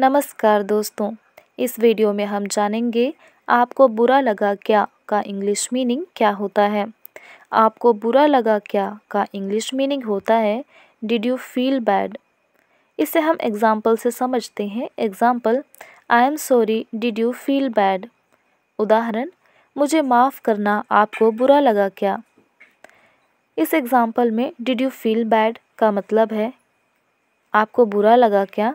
नमस्कार दोस्तों इस वीडियो में हम जानेंगे आपको बुरा लगा क्या का इंग्लिश मीनिंग क्या होता है आपको बुरा लगा क्या का इंग्लिश मीनिंग होता है डिड यू फील बैड इसे हम एग्ज़ाम्पल से समझते हैं example I am sorry did you feel bad उदाहरण मुझे माफ़ करना आपको बुरा लगा क्या इस एग्ज़ाम्पल में डिड यू फील बैड का मतलब है आपको बुरा लगा क्या